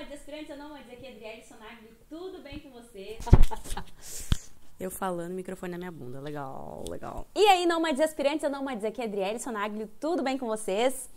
antidescrente, eu não vou dizer que é Adriele Sonaglio, tudo bem com você? Eu falando, microfone na minha bunda. Legal, legal. E aí, não mais aspirantes, eu não mais aqui, é Adriele Sonaglio, tudo bem com vocês?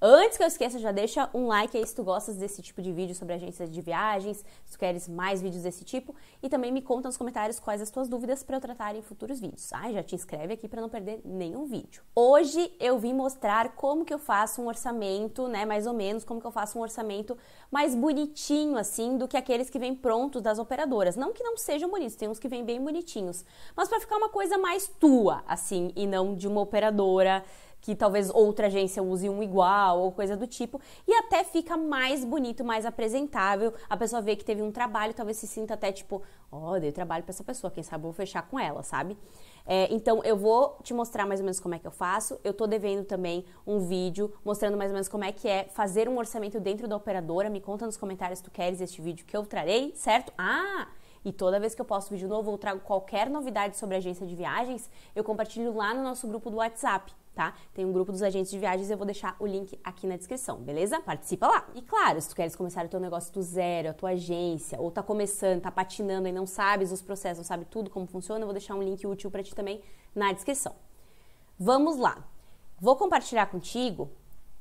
Antes que eu esqueça, já deixa um like aí se tu gostas desse tipo de vídeo sobre agências de viagens, se tu queres mais vídeos desse tipo e também me conta nos comentários quais as tuas dúvidas para eu tratar em futuros vídeos. Ah, já te inscreve aqui para não perder nenhum vídeo. Hoje eu vim mostrar como que eu faço um orçamento, né, mais ou menos, como que eu faço um orçamento mais bonitinho assim do que aqueles que vêm prontos das operadoras. Não que não sejam bonitos, tem uns que vêm bem bonitinhos, mas para ficar uma coisa mais tua assim e não de uma operadora que talvez outra agência use um igual ou coisa do tipo, e até fica mais bonito, mais apresentável. A pessoa vê que teve um trabalho, talvez se sinta até tipo, ó, oh, dei trabalho para essa pessoa, quem sabe eu vou fechar com ela, sabe? É, então eu vou te mostrar mais ou menos como é que eu faço. Eu tô devendo também um vídeo mostrando mais ou menos como é que é fazer um orçamento dentro da operadora. Me conta nos comentários se tu queres este vídeo que eu trarei, certo? Ah, e toda vez que eu posto vídeo novo ou trago qualquer novidade sobre agência de viagens, eu compartilho lá no nosso grupo do WhatsApp. Tá? Tem um grupo dos agentes de viagens, eu vou deixar o link aqui na descrição, beleza? Participa lá. E claro, se tu queres começar o teu negócio do zero, a tua agência, ou tá começando, tá patinando e não sabes os processos, não sabe tudo como funciona, eu vou deixar um link útil para ti também na descrição. Vamos lá. Vou compartilhar contigo.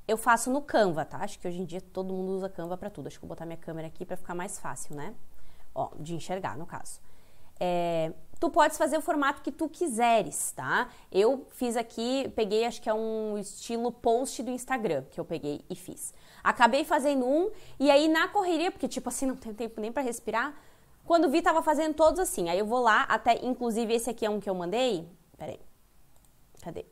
Eu faço no Canva, tá? Acho que hoje em dia todo mundo usa Canva para tudo. Acho que vou botar minha câmera aqui para ficar mais fácil, né? ó, de enxergar no caso. É, tu podes fazer o formato que tu quiseres, tá? Eu fiz aqui, peguei acho que é um estilo post do Instagram que eu peguei e fiz. Acabei fazendo um e aí na correria, porque tipo assim não tem tempo nem para respirar, quando vi tava fazendo todos assim. Aí eu vou lá, até inclusive esse aqui é um que eu mandei. Peraí, cadê?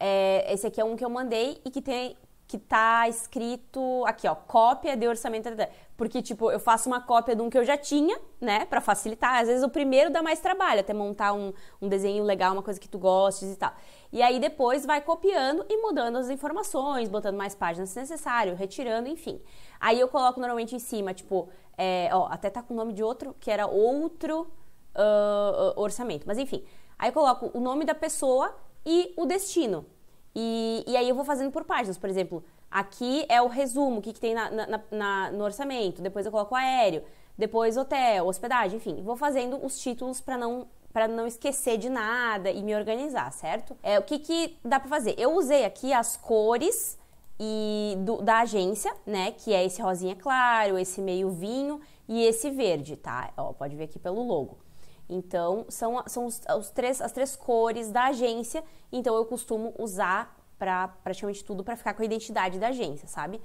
É, esse aqui é um que eu mandei e que tem que tá escrito aqui, ó, cópia de orçamento. Tá, tá, tá. Porque, tipo, eu faço uma cópia de um que eu já tinha, né, para facilitar. Às vezes o primeiro dá mais trabalho, até montar um, um desenho legal, uma coisa que tu gostes e tal. E aí depois vai copiando e mudando as informações, botando mais páginas se necessário, retirando, enfim. Aí eu coloco normalmente em cima, tipo, é, ó, até tá com o nome de outro, que era outro uh, orçamento. Mas enfim, aí eu coloco o nome da pessoa e o destino. E, e aí eu vou fazendo por páginas, por exemplo, aqui é o resumo, o que, que tem na, na, na, no orçamento, depois eu coloco aéreo, depois hotel, hospedagem, enfim, vou fazendo os títulos para não para não esquecer de nada e me organizar, certo? É o que, que dá para fazer? Eu usei aqui as cores e do, da agência, né? Que é esse rosinha claro, esse meio vinho e esse verde, tá? Ó, pode ver aqui pelo logo. Então, são, são os, os três, as três cores da agência. Então, eu costumo usar para praticamente tudo para ficar com a identidade da agência, sabe?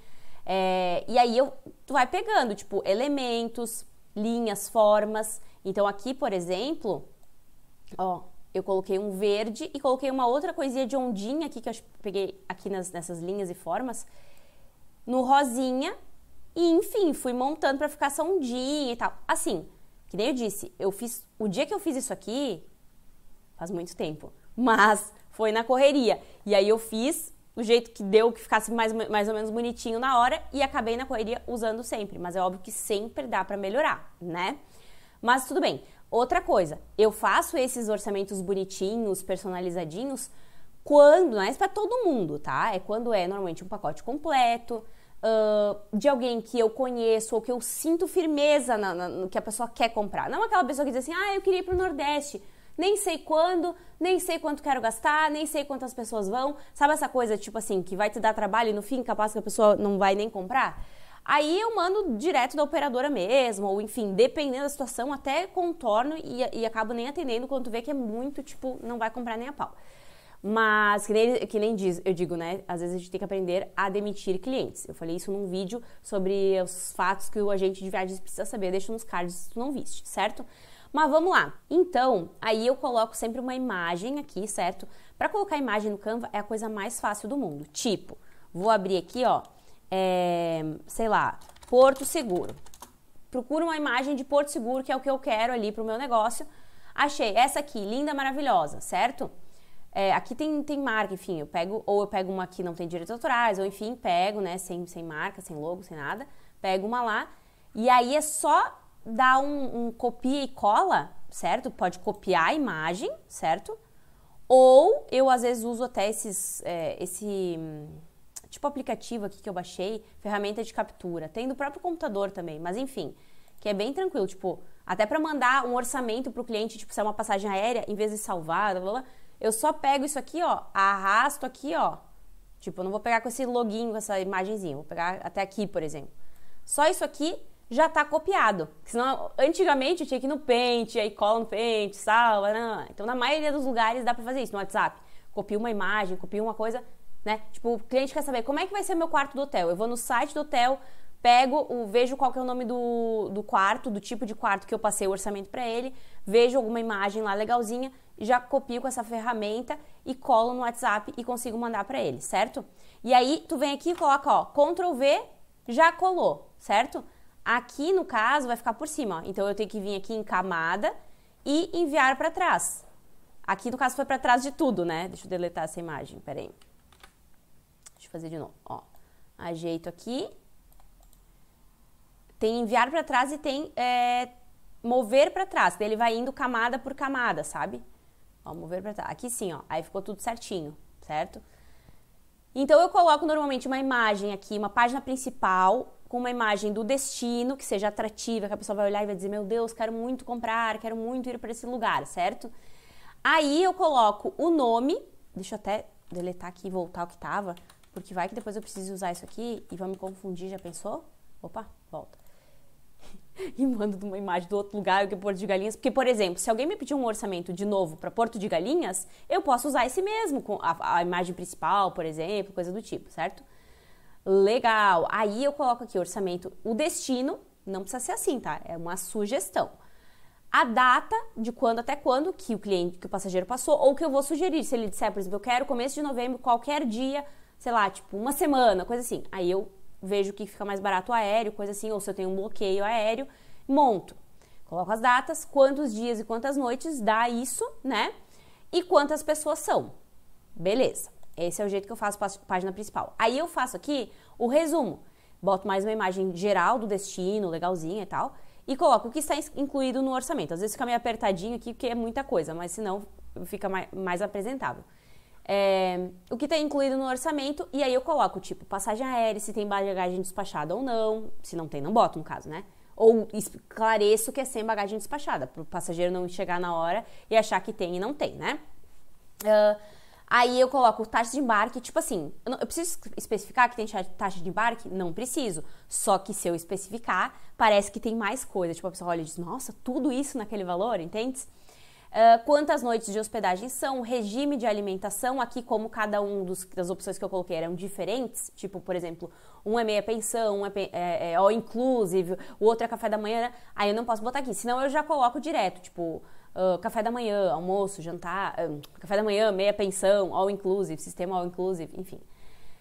É, e aí eu, tu vai pegando, tipo, elementos, linhas, formas. Então, aqui, por exemplo, ó, eu coloquei um verde e coloquei uma outra coisinha de ondinha aqui que eu peguei aqui nas, nessas linhas e formas, no rosinha. E, enfim, fui montando para ficar essa ondinha e tal. Assim, que nem eu disse, eu fiz o dia que eu fiz isso aqui faz muito tempo, mas foi na correria. E aí eu fiz o jeito que deu, que ficasse mais, mais ou menos bonitinho na hora e acabei na correria usando sempre, mas é óbvio que sempre dá para melhorar, né? Mas tudo bem. Outra coisa, eu faço esses orçamentos bonitinhos, personalizadinhos, quando, não é para todo mundo, tá? É quando é normalmente um pacote completo, uh, de alguém que eu conheço ou que eu sinto firmeza na, na, no que a pessoa quer comprar. Não aquela pessoa que diz assim, ah, eu queria ir para o Nordeste, nem sei quando, nem sei quanto quero gastar, nem sei quantas pessoas vão. Sabe essa coisa, tipo assim, que vai te dar trabalho e no fim capaz que a pessoa não vai nem comprar? Aí eu mando direto da operadora mesmo, ou enfim, dependendo da situação, até contorno e, e acabo nem atendendo quando tu vê que é muito, tipo, não vai comprar nem a pau. Mas, que nem, que nem diz, eu digo, né? Às vezes a gente tem que aprender a demitir clientes. Eu falei isso num vídeo sobre os fatos que o agente de viagens precisa saber. Deixa nos cards se tu não viste, certo? Mas vamos lá. Então, aí eu coloco sempre uma imagem aqui, certo? Para colocar imagem no Canva é a coisa mais fácil do mundo. Tipo, vou abrir aqui, ó, é, sei lá, Porto Seguro. Procuro uma imagem de Porto Seguro, que é o que eu quero ali pro meu negócio. Achei essa aqui, linda, maravilhosa, certo? É, aqui tem, tem marca, enfim, eu pego, ou eu pego uma que não tem direitos autorais, ou enfim, pego, né, sem, sem marca, sem logo, sem nada, pego uma lá, e aí é só dar um, um copia e cola, certo? Pode copiar a imagem, certo? Ou eu às vezes uso até esses, é, esse tipo aplicativo aqui que eu baixei, ferramenta de captura, tem do próprio computador também, mas enfim, que é bem tranquilo, tipo, até para mandar um orçamento para o cliente, tipo, se é uma passagem aérea, em vez de salvar, blá, blá, blá eu só pego isso aqui, ó, arrasto aqui, ó. Tipo, eu não vou pegar com esse login, com essa imagenzinha. Vou pegar até aqui, por exemplo. Só isso aqui já tá copiado. Senão, antigamente eu tinha que ir no Paint, aí cola no Paint, salva. Não, não. Então, na maioria dos lugares dá pra fazer isso no WhatsApp. Copia uma imagem, copia uma coisa, né? Tipo, o cliente quer saber como é que vai ser meu quarto do hotel. Eu vou no site do hotel, pego, o, vejo qual que é o nome do, do quarto, do tipo de quarto que eu passei o orçamento para ele, vejo alguma imagem lá legalzinha, já copio com essa ferramenta e colo no WhatsApp e consigo mandar para ele, certo? E aí tu vem aqui e coloca, ó, Ctrl V, já colou, certo? Aqui no caso vai ficar por cima, ó. então eu tenho que vir aqui em camada e enviar para trás. Aqui no caso foi para trás de tudo, né? Deixa eu deletar essa imagem, peraí. Deixa eu fazer de novo, ó. Ajeito aqui, tem enviar para trás e tem é, mover para trás. Daí ele vai indo camada por camada, sabe? Ó, mover para trás. Aqui sim, ó. Aí ficou tudo certinho, certo? Então eu coloco normalmente uma imagem aqui, uma página principal com uma imagem do destino que seja atrativa, que a pessoa vai olhar e vai dizer: "Meu Deus, quero muito comprar, quero muito ir para esse lugar", certo? Aí eu coloco o nome, deixa eu até deletar aqui e voltar o que tava, porque vai que depois eu preciso usar isso aqui e vai me confundir, já pensou? Opa, volta. e mando uma imagem do outro lugar que é Porto de Galinhas. Porque, por exemplo, se alguém me pedir um orçamento de novo para Porto de Galinhas, eu posso usar esse mesmo, com a, a imagem principal, por exemplo, coisa do tipo, certo? Legal. Aí eu coloco aqui orçamento, o destino, não precisa ser assim, tá? É uma sugestão. A data de quando até quando que o cliente, que o passageiro passou, ou que eu vou sugerir. Se ele disser, por exemplo, eu quero começo de novembro, qualquer dia, sei lá, tipo, uma semana, coisa assim. Aí eu vejo o que fica mais barato aéreo, coisa assim, ou se eu tenho um bloqueio aéreo, monto. Coloco as datas, quantos dias e quantas noites dá isso, né? E quantas pessoas são. Beleza. Esse é o jeito que eu faço página principal. Aí eu faço aqui o resumo. Boto mais uma imagem geral do destino, legalzinha e tal. E coloco o que está incluído no orçamento. Às vezes fica meio apertadinho aqui, porque é muita coisa, mas senão fica mais apresentável é, o que está incluído no orçamento, e aí eu coloco, tipo, passagem aérea, se tem bagagem despachada ou não, se não tem, não boto, no caso, né? Ou esclareço que é sem bagagem despachada, para o passageiro não chegar na hora e achar que tem e não tem, né? Uh, Aí eu coloco taxa de embarque, tipo assim, eu, não, eu, preciso especificar que tem taxa de embarque? Não preciso. Só que se eu especificar, parece que tem mais coisa. Tipo, a pessoa olha e diz, nossa, tudo isso naquele valor, entende? Ah, quantas noites de hospedagem são, regime de alimentação, aqui como cada um dos, das opções que eu coloquei eram diferentes, tipo, por exemplo, um é meia pensão, um é, é, é all inclusive, o outro é café da manhã, né? aí eu não posso botar aqui, senão eu já coloco direto, tipo, uh, café da manhã, almoço, jantar, uh, café da manhã, meia pensão, all inclusive, sistema all inclusive, enfim.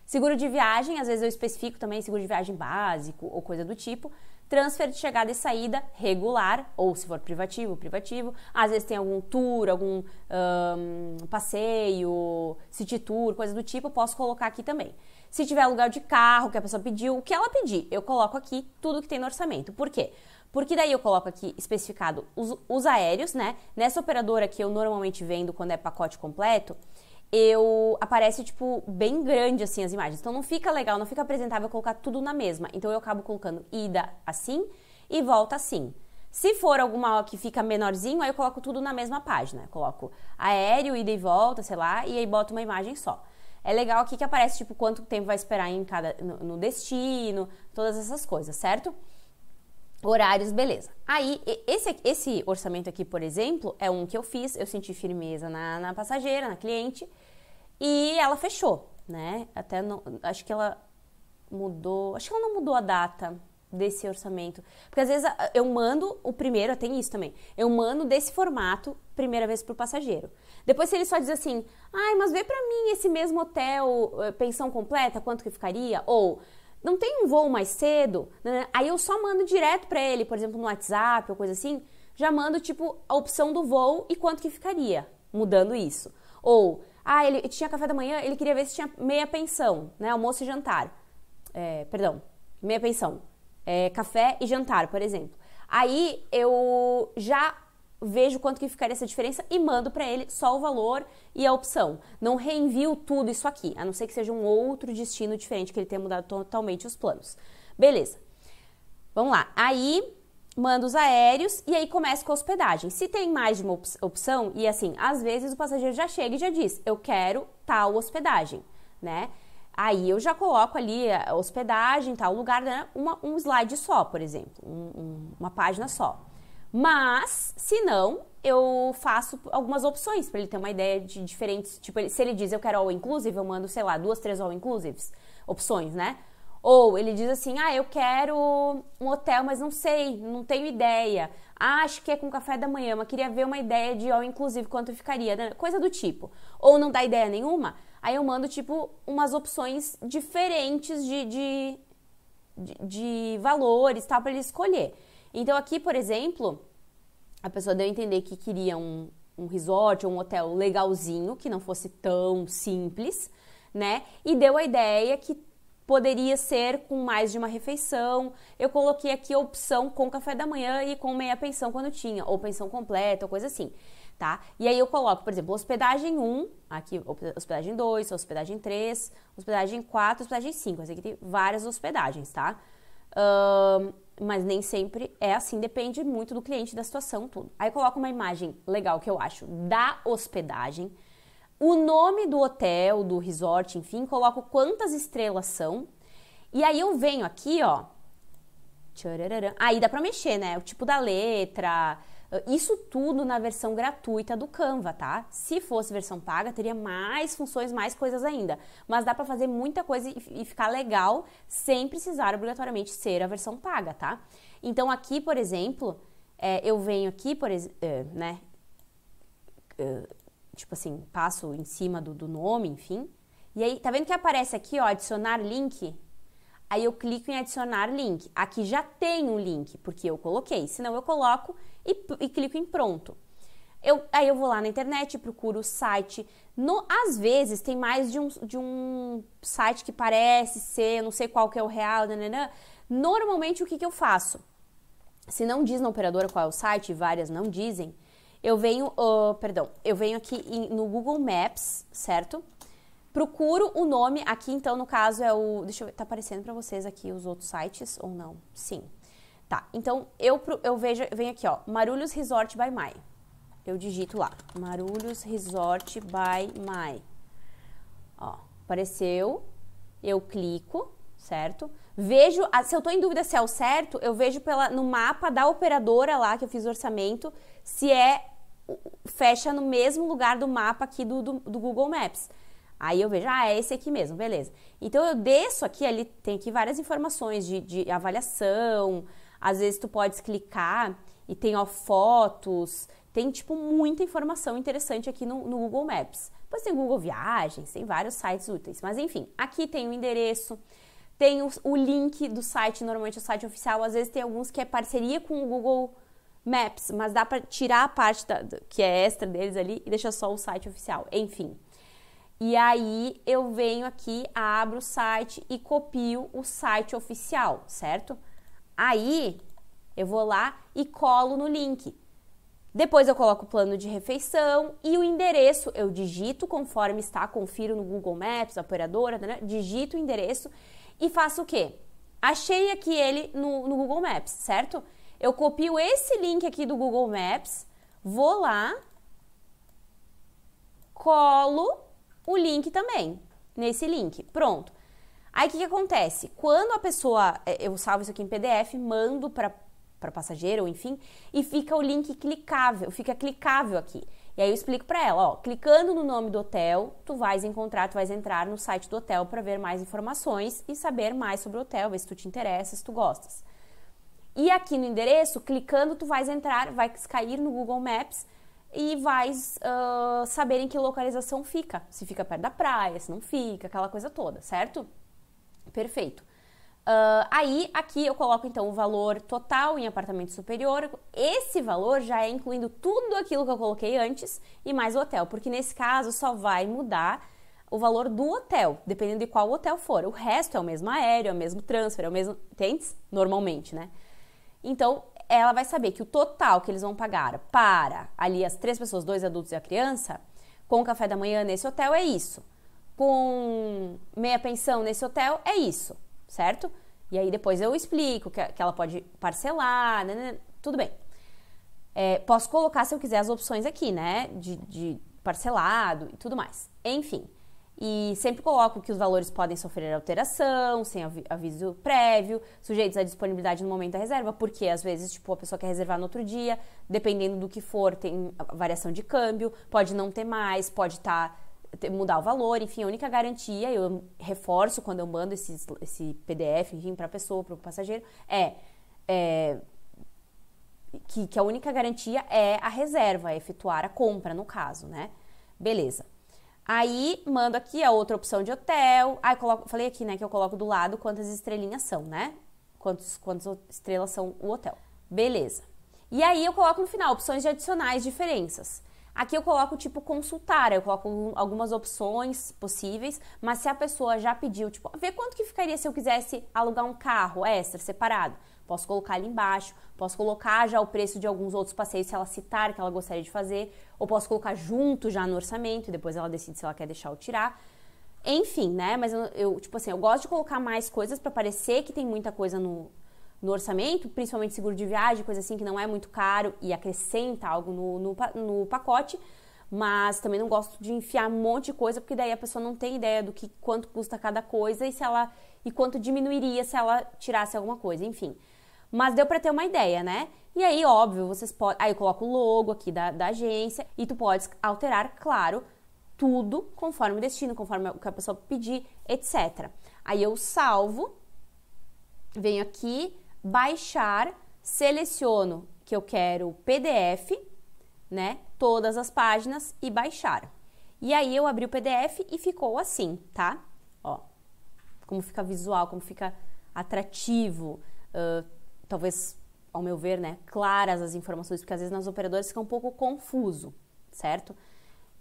Seguro de viagem, às vezes eu especifico também seguro de viagem básico ou coisa do tipo transfer de chegada e saída regular, ou se for privativo, privativo. Às vezes tem algum tour, algum um, passeio, city tour, coisa do tipo, posso colocar aqui também. Se tiver aluguel de carro que a pessoa pediu, o que ela pedir, eu coloco aqui tudo que tem no orçamento. Por quê? Porque daí eu coloco aqui especificado os, os aéreos, né? Nessa operadora que eu normalmente vendo quando é pacote completo, eu aparece tipo bem grande assim as imagens. Então não fica legal, não fica apresentável colocar tudo na mesma. Então eu acabo colocando ida assim e volta assim. Se for alguma que fica menorzinho, aí eu coloco tudo na mesma página. Eu coloco aéreo, ida e volta, sei lá, e aí boto uma imagem só. É legal aqui que aparece tipo quanto tempo vai esperar em cada no, no destino, todas essas coisas, certo? Horários, beleza. Aí, esse, esse orçamento aqui, por exemplo, é um que eu fiz, eu senti firmeza na, na passageira, na cliente, e ela fechou, né? Até não, acho que ela mudou, acho que ela não mudou a data desse orçamento. Porque às vezes eu mando o primeiro, tem isso também. Eu mando desse formato primeira vez pro passageiro. Depois se ele só diz assim: "Ai, mas vê para mim esse mesmo hotel, eh, pensão completa, quanto que ficaria?" ou não tem um voo mais cedo? Né? Aí eu só mando direto para ele, por exemplo, no WhatsApp ou coisa assim, já mando tipo a opção do voo e quanto que ficaria, mudando isso. Ou, ah, ele tinha café da manhã, ele queria ver se tinha meia pensão, né? Almoço e jantar. É, perdão, meia pensão. É, café e jantar, por exemplo. Aí eu já vejo quanto que ficaria essa diferença e mando para ele só o valor e a opção. Não reenvio tudo isso aqui, a não ser que seja um outro destino diferente, que ele tenha mudado totalmente os planos. Beleza. Vamos lá. Aí mando os aéreos e aí começa com a hospedagem. Se tem mais de uma opção, e assim, às vezes o passageiro já chega e já diz: Eu quero tal hospedagem, né? Aí eu já coloco ali a hospedagem, tal lugar, né? uma, um slide só, por exemplo, um, um, uma página só. Mas, se não, eu faço algumas opções para ele ter uma ideia de diferentes. Tipo, ele, se ele diz eu quero all inclusive, eu mando, sei lá, duas, três all inclusives opções, né? Ou ele diz assim: ah, eu quero um hotel, mas não sei, não tenho ideia. Ah, acho que é com café da manhã, mas queria ver uma ideia de all inclusive quanto ficaria, né? coisa do tipo. Ou não dá ideia nenhuma, aí eu mando, tipo, umas opções diferentes de, de, de, de valores tal, para ele escolher. Então aqui, por exemplo, a pessoa deu a entender que queria um, um resort ou um hotel legalzinho, que não fosse tão simples, né? E deu a ideia que poderia ser com mais de uma refeição. Eu coloquei aqui a opção com café da manhã e com meia pensão quando tinha, ou pensão completa, ou coisa assim, tá? E aí eu coloco, por exemplo, hospedagem 1, aqui hospedagem 2, hospedagem 3, hospedagem 4, hospedagem 5. Essa aqui tem várias hospedagens, tá? mas nem sempre é assim, depende muito do cliente, da situação, tudo. Aí coloca uma imagem legal que eu acho da hospedagem, o nome do hotel, do resort, enfim, coloco quantas estrelas são. E aí eu venho aqui, ó. Aí dá pra mexer, né? O tipo da letra, isso tudo na versão gratuita do Canva, tá? Se fosse versão paga, teria mais funções, mais coisas ainda. Mas dá para fazer muita coisa e ficar legal sem precisar obrigatoriamente ser a versão paga, tá? Então aqui, por exemplo, é, eu venho aqui, por é, né? É, tipo assim, passo em cima do, do nome, enfim. E aí, tá vendo que aparece aqui, ó, adicionar link? Aí eu clico em adicionar link. Aqui já tem um link, porque eu coloquei. Senão eu coloco e, e clico em pronto. Eu, aí eu vou lá na internet, procuro o site. No, às vezes tem mais de um, de um site que parece ser, não sei qual que é o real, nananã. Normalmente o que, que eu faço? Se não diz na operadora qual é o site, várias não dizem, eu venho, uh, perdão, eu venho aqui em, no Google Maps, certo? procuro o nome, aqui então no caso é o, deixa eu ver, tá aparecendo para vocês aqui os outros sites ou não? Sim. Tá, então eu, eu vejo, vem aqui ó, Marulhos Resort by Mai. Eu digito lá, Marulhos Resort by Mai. Ó, apareceu, eu clico, certo? Vejo, ah, se eu estou em dúvida se é o certo, eu vejo pela, no mapa da operadora lá que eu fiz o orçamento, se é, fecha no mesmo lugar do mapa aqui do, do, do Google Maps. Aí eu vejo, ah, é esse aqui mesmo, beleza. Então eu desço aqui, ali tem aqui várias informações de, de avaliação, às vezes tu podes clicar e tem ó, fotos, tem tipo muita informação interessante aqui no, no Google Maps. Depois tem Google Viagens, tem vários sites úteis, mas enfim, aqui tem o endereço, tem o, o link do site, normalmente o site oficial, às vezes tem alguns que é parceria com o Google Maps, mas dá para tirar a parte da, que é extra deles ali e deixar só o site oficial, enfim. E aí eu venho aqui, abro o site e copio o site oficial, certo? Aí eu vou lá e colo no link. Depois eu coloco o plano de refeição e o endereço eu digito conforme está, confiro no Google Maps, a operadora, né? digito o endereço e faço o quê? Achei aqui ele no, no Google Maps, certo? Eu copio esse link aqui do Google Maps, vou lá, colo o link também, nesse link. Pronto. Aí o que, que, acontece? Quando a pessoa, é, eu salvo isso aqui em PDF, mando para para passageiro, ou enfim, e fica o link clicável, fica clicável aqui. E aí eu explico para ela, ó, clicando no nome do hotel, tu vais encontrar, tu vais entrar no site do hotel para ver mais informações e saber mais sobre o hotel, ver se tu te interessa, se tu gostas. E aqui no endereço, clicando, tu vais entrar, vai cair no Google Maps e vai uh, saber em que localização fica. Se fica perto da praia, se não fica, aquela coisa toda, certo? Perfeito. Uh, aí, aqui eu coloco então o valor total em apartamento superior. Esse valor já é incluindo tudo aquilo que eu coloquei antes e mais o hotel, porque nesse caso só vai mudar o valor do hotel, dependendo de qual hotel for. O resto é o mesmo aéreo, é o mesmo transfer, é o mesmo. Tentes? Normalmente, né? Então, ela vai saber que o total que eles vão pagar para ali as três pessoas, dois adultos e a criança, com o café da manhã nesse hotel é isso. Com meia pensão nesse hotel é isso, certo? E aí depois eu explico que, que ela pode parcelar, né, né, tudo bem. É, posso colocar, se eu quiser, as opções aqui, né? De, de parcelado e tudo mais. Enfim. E sempre coloco que os valores podem sofrer alteração, sem aviso prévio, sujeitos à disponibilidade no momento da reserva, porque às vezes, tipo, a pessoa quer reservar no outro dia, dependendo do que for, tem variação de câmbio, pode não ter mais, pode tá, estar mudar o valor, enfim, a única garantia, eu reforço quando eu mando esse, esse PDF, enfim, para a pessoa, para o passageiro, é, é que, que a única garantia é a reserva, é efetuar a compra, no caso, né? Beleza. Aí mando aqui a outra opção de hotel. Aí coloco, falei aqui, né, que eu coloco do lado quantas estrelinhas são, né? Quantos, quantas estrelas são o hotel. Beleza. E aí eu coloco no final opções de adicionais, diferenças. Aqui eu coloco tipo consultar, eu coloco algumas opções possíveis, mas se a pessoa já pediu, tipo, ah, ver quanto que ficaria se eu quisesse alugar um carro extra, separado. Posso colocar ali embaixo, posso colocar já o preço de alguns outros passeios se ela citar que ela gostaria de fazer, ou posso colocar junto já no orçamento e depois ela decide se ela quer deixar ou tirar. Enfim, né? Mas eu, eu tipo assim, eu gosto de colocar mais coisas para parecer que tem muita coisa no, no orçamento, principalmente seguro de viagem, coisa assim que não é muito caro e acrescenta algo no, no, no pacote mas também não gosto de enfiar um monte de coisa, porque daí a pessoa não tem ideia do que quanto custa cada coisa e se ela e quanto diminuiria se ela tirasse alguma coisa, enfim. Mas deu para ter uma ideia, né? E aí, óbvio, vocês podem. Aí eu coloco o logo aqui da, da agência e tu podes alterar, claro, tudo conforme o destino, conforme o que a pessoa pedir, etc. Aí eu salvo, venho aqui, baixar, seleciono que eu quero PDF, né? Todas as páginas e baixar. E aí eu abri o PDF e ficou assim, tá? Ó, como fica visual, como fica atrativo. Uh, talvez, ao meu ver, né, claras as informações, porque às vezes nas operadoras fica um pouco confuso, certo?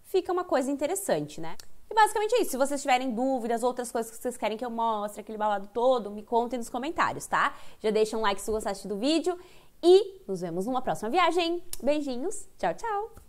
Fica uma coisa interessante, né? E basicamente é isso. Se vocês tiverem dúvidas, outras coisas que vocês querem que eu mostre, aquele balado todo, me contem nos comentários, tá? Já deixa um like se gostaste do vídeo e nos vemos numa próxima viagem. Beijinhos, tchau, tchau!